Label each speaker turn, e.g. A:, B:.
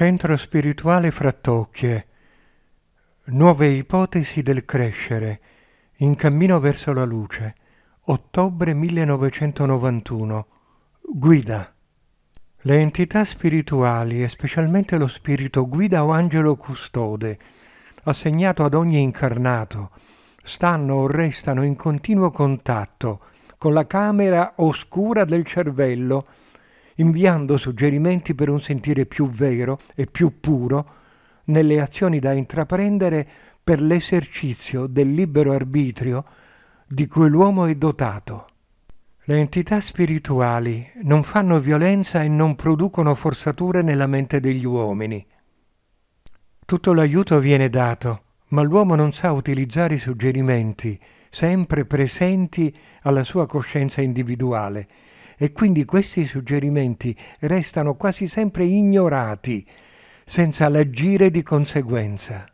A: Centro spirituale Frattocchie. Nuove ipotesi del crescere. In cammino verso la luce. Ottobre 1991. Guida. Le entità spirituali, e specialmente lo spirito guida o angelo custode, assegnato ad ogni incarnato, stanno o restano in continuo contatto con la camera oscura del cervello inviando suggerimenti per un sentire più vero e più puro nelle azioni da intraprendere per l'esercizio del libero arbitrio di cui l'uomo è dotato. Le entità spirituali non fanno violenza e non producono forzature nella mente degli uomini. Tutto l'aiuto viene dato, ma l'uomo non sa utilizzare i suggerimenti sempre presenti alla sua coscienza individuale e quindi questi suggerimenti restano quasi sempre ignorati, senza l'agire di conseguenza.